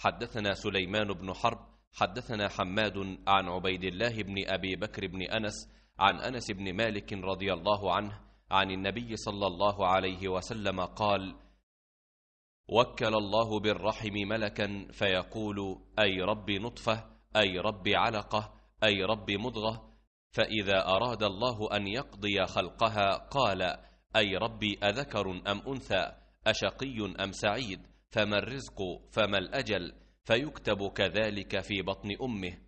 حدثنا سليمان بن حرب حدثنا حماد عن عبيد الله بن أبي بكر بن أنس عن أنس بن مالك رضي الله عنه عن النبي صلى الله عليه وسلم قال وكل الله بالرحم ملكا فيقول أي رب نطفة أي رب علقة أي رب مضغة فإذا أراد الله أن يقضي خلقها قال أي ربي أذكر أم أنثى أشقي أم سعيد فما الرزق فما الأجل فيكتب كذلك في بطن أمه